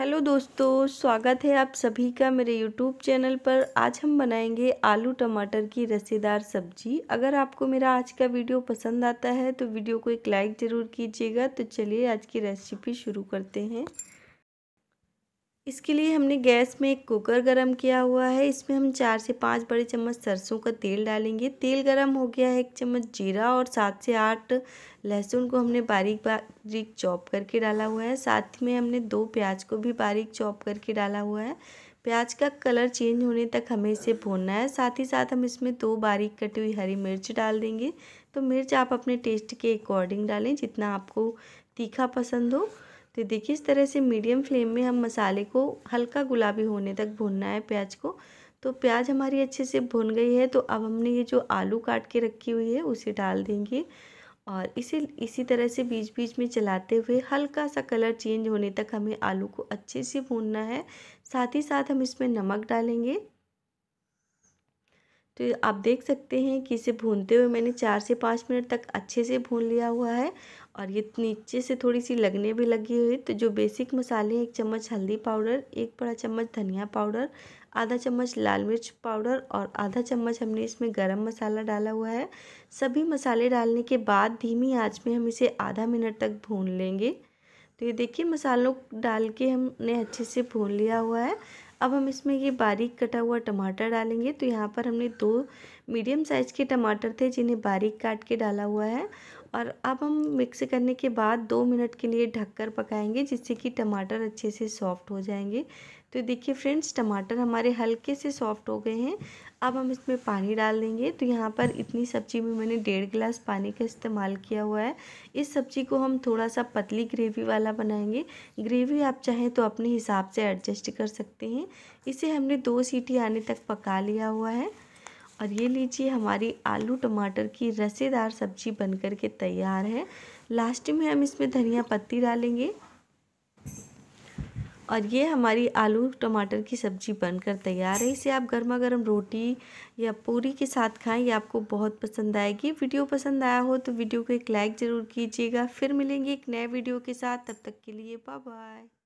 hello दोस्तों स्वागत है आप सभी का मेरे यूट्यूब चैनल पर आज हम बनाएंगे आलू टमाटर की रसेदार सब्जी अगर आपको मेरा आज का वीडियो पसंद आता है तो वीडियो को एक लाइक ज़रूर कीजिएगा तो चलिए आज की रेसिपी शुरू करते हैं इसके लिए हमने गैस में एक कुकर गरम किया हुआ है इसमें हम चार से पाँच बड़े चम्मच सरसों का तेल डालेंगे तेल गरम हो गया है एक चम्मच जीरा और सात से आठ लहसुन को हमने बारीक बारीक चॉप करके डाला हुआ है साथ में हमने दो प्याज को भी बारीक चॉप करके डाला हुआ है प्याज का कलर चेंज होने तक हमें इसे भूनना है साथ ही साथ हम इसमें दो बारीक कटी हुई हरी मिर्च डाल देंगे तो मिर्च आप अपने टेस्ट के अकॉर्डिंग डालें जितना आपको तीखा पसंद हो तो देखिए इस तरह से मीडियम फ्लेम में हम मसाले को हल्का गुलाबी होने तक भूनना है प्याज को तो प्याज हमारी अच्छे से भुन गई है तो अब हमने ये जो आलू काट के रखी हुई है उसे डाल देंगे और इसे इसी तरह से बीच बीच में चलाते हुए हल्का सा कलर चेंज होने तक हमें आलू को अच्छे से भूनना है साथ ही साथ हम इसमें नमक डालेंगे तो आप देख सकते हैं कि इसे भूनते हुए मैंने चार से पाँच मिनट तक अच्छे से भून लिया हुआ है और ये नीचे से थोड़ी सी लगने भी लगी हुई तो जो बेसिक मसाले हैं एक चम्मच हल्दी पाउडर एक बड़ा चम्मच धनिया पाउडर आधा चम्मच लाल मिर्च पाउडर और आधा चम्मच हमने इसमें गरम मसाला डाला हुआ है सभी मसाले डालने के बाद धीमी आँच में हम इसे आधा मिनट तक भून लेंगे तो ये देखिए मसालों डाल के हमने अच्छे से भून लिया हुआ है अब हम इसमें ये बारीक कटा हुआ टमाटर डालेंगे तो यहाँ पर हमने दो मीडियम साइज़ के टमाटर थे जिन्हें बारीक काट के डाला हुआ है और अब हम मिक्स करने के बाद दो मिनट के लिए ढककर पकाएंगे जिससे कि टमाटर अच्छे से सॉफ्ट हो जाएंगे तो देखिए फ्रेंड्स टमाटर हमारे हल्के से सॉफ्ट हो गए हैं अब हम इसमें पानी डाल देंगे तो यहाँ पर इतनी सब्ज़ी में मैंने डेढ़ गिलास पानी का इस्तेमाल किया हुआ है इस सब्ज़ी को हम थोड़ा सा पतली ग्रेवी वाला बनाएंगे ग्रेवी आप चाहें तो अपने हिसाब से एडजस्ट कर सकते हैं इसे हमने दो सीटी आने तक पका लिया हुआ है और ये लीजिए हमारी आलू टमाटर की रसेदार सब्जी बनकर के तैयार है लास्ट में हम इसमें धनिया पत्ती डालेंगे और ये हमारी आलू टमाटर की सब्जी बनकर तैयार है इसे आप गर्मा गर्म रोटी या पूरी के साथ खाएं ये आपको बहुत पसंद आएगी वीडियो पसंद आया हो तो वीडियो को एक लाइक ज़रूर कीजिएगा फिर मिलेंगे एक नए वीडियो के साथ तब तक के लिए बाय बाय